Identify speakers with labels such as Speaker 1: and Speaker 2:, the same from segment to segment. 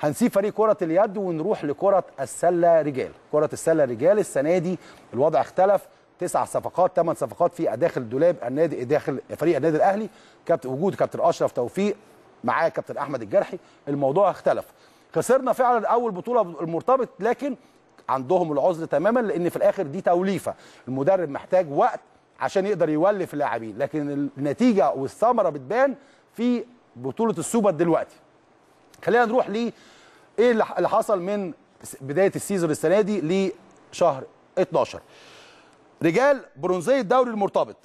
Speaker 1: هنسيب فريق كره اليد ونروح لكره السله رجال كره السله رجال السنه دي الوضع اختلف تسع صفقات ثمان صفقات في داخل دولاب النادي داخل فريق النادي الاهلي كابتن وجود كابتن اشرف توفيق معاه كابتن احمد الجرحي الموضوع اختلف خسرنا فعلا اول بطوله المرتبط لكن عندهم العذر تماما لان في الاخر دي توليفه المدرب محتاج وقت عشان يقدر يولف اللاعبين لكن النتيجه والثمره بتبان في بطوله السوبر دلوقتي خلينا نروح ل ايه اللي حصل من بدايه السيزون السنه دي لشهر 12 رجال برونزيه الدوري المرتبط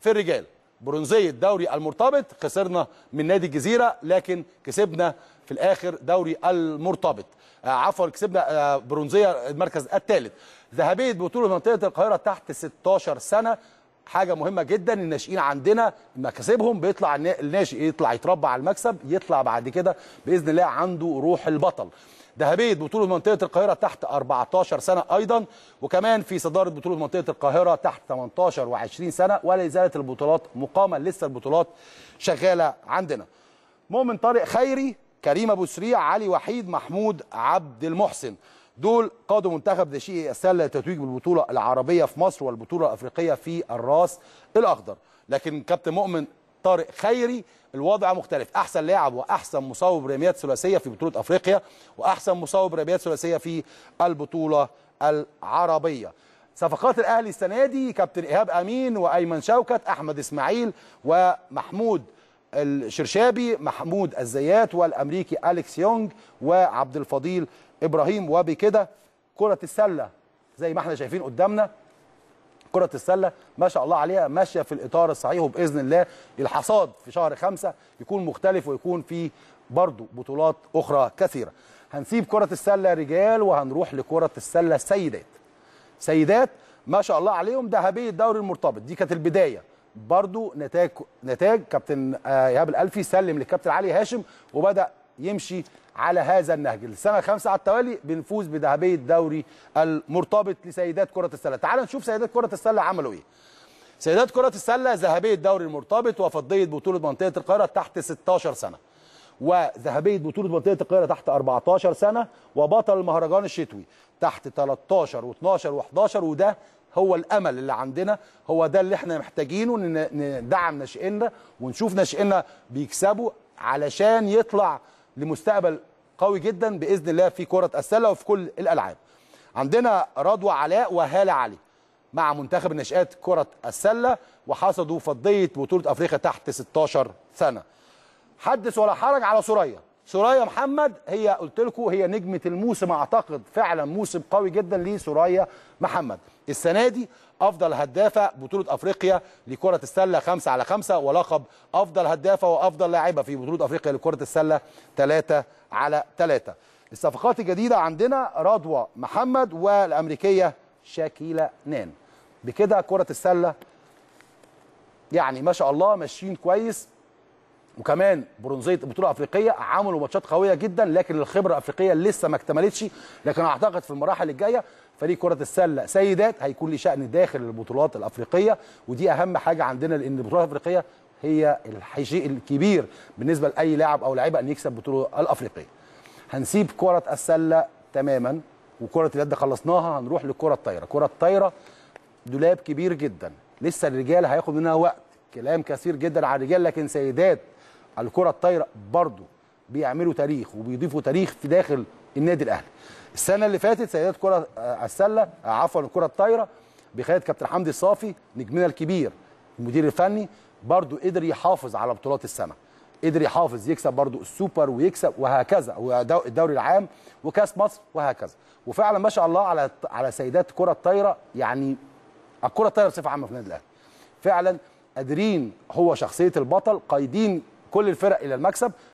Speaker 1: في الرجال برونزيه الدوري المرتبط خسرنا من نادي الجزيره لكن كسبنا في الاخر دوري المرتبط آه، عفوا كسبنا آه، برونزيه المركز الثالث ذهبيه بطوله منطقه القاهره تحت 16 سنه حاجه مهمه جدا الناشئين عندنا مكاسبهم بيطلع الناشئ يطلع يتربى على المكسب يطلع بعد كده باذن الله عنده روح البطل ذهبيه بطوله منطقه القاهره تحت 14 سنه ايضا وكمان في صداره بطوله منطقه القاهره تحت 18 و20 سنه ولا زالت البطولات مقامه لسه البطولات شغاله عندنا مؤمن طارق خيري كريم ابو سريع علي وحيد محمود عبد المحسن دول قادوا منتخب ذا شيء السله للتتويج بالبطوله العربيه في مصر والبطوله الافريقيه في الراس الاخضر لكن كابتن مؤمن طارق خيري الوضع مختلف احسن لاعب واحسن مصاب رميات ثلاثيه في بطوله افريقيا واحسن مصاب رميات ثلاثيه في البطوله العربيه صفقات الاهلي السنه دي كابتن ايهاب امين وايمن شوكت احمد اسماعيل ومحمود الشرشابي محمود الزيات والامريكي اليكس يونج وعبد الفضيل ابراهيم وبكده كره السله زي ما احنا شايفين قدامنا كره السله ما شاء الله عليها ماشيه في الاطار الصحيح وباذن الله الحصاد في شهر خمسة يكون مختلف ويكون فيه برضه بطولات اخرى كثيره هنسيب كره السله رجال وهنروح لكره السله سيدات سيدات ما شاء الله عليهم ذهبيه الدوري المرتبط دي كانت البدايه برضه نتاج نتاج كابتن آه، ايهاب الالفي سلم للكابتن علي هاشم وبدا يمشي على هذا النهج السنه الخامسه على التوالي بنفوز بذهبيه دوري المرتبط لسيدات كره السله تعال نشوف سيدات كره السله عملوا ايه سيدات كره السله ذهبيه دوري المرتبط وفضيه بطوله منطقه القاهره تحت 16 سنه وذهبيه بطوله منطقه القاهره تحت 14 سنه وبطل المهرجان الشتوي تحت 13 و12 و11 وده هو الامل اللي عندنا هو ده اللي احنا محتاجينه ندعم ناشئيننا ونشوف ناشئيننا بيكسبوا علشان يطلع لمستقبل قوي جدا باذن الله في كره السله وفي كل الالعاب عندنا رضوى علاء وهاله علي مع منتخب الناشئات كره السله وحصدوا فضيه بطوله افريقيا تحت 16 سنه حدث ولا حرج على سوريا سوريا محمد هي قلت لكم هي نجمه الموسم اعتقد فعلا موسم قوي جدا لسوريا محمد السنه دي افضل هدافه بطوله افريقيا لكره السله 5 على 5 ولقب افضل هدافه وافضل لاعبه في بطوله افريقيا لكره السله 3 على 3 الصفقات الجديده عندنا رضوى محمد والامريكيه شاكيلا نان بكده كره السله يعني ما شاء الله ماشيين كويس وكمان برونزيه بطوله افريقيه عملوا ماتشات قويه جدا لكن الخبره الافريقيه لسه ما اكتملتش لكن اعتقد في المراحل الجايه فريق كره السله سيدات هيكون له شان داخل البطولات الافريقيه ودي اهم حاجه عندنا لان البطوله الافريقيه هي الشيء الكبير بالنسبه لاي لاعب او لاعيبه ان يكسب بطوله الافريقيه هنسيب كره السله تماما وكره اليد خلصناها هنروح للكره الطايره كره الطايره دولاب كبير جدا لسه الرجال هياخد منها وقت كلام كثير جدا على الرجال لكن سيدات على الكره الطايره برضه بيعملوا تاريخ وبيضيفوا تاريخ في داخل النادي الاهلي السنه اللي فاتت سيدات كره آه، السله آه، عفوا الكره الطايره بقياده كابتن حمدي الصافي نجمنا الكبير المدير الفني برضه قدر يحافظ على بطولات السنه قدر يحافظ يكسب برضه السوبر ويكسب وهكذا والدوري العام وكاس مصر وهكذا وفعلا ما شاء الله على على سيدات كره الطايره يعني الكره الطايره بصفه عامه في النادي الاهلي فعلا قادرين هو شخصيه البطل قايدين كل الفرق الى المكسب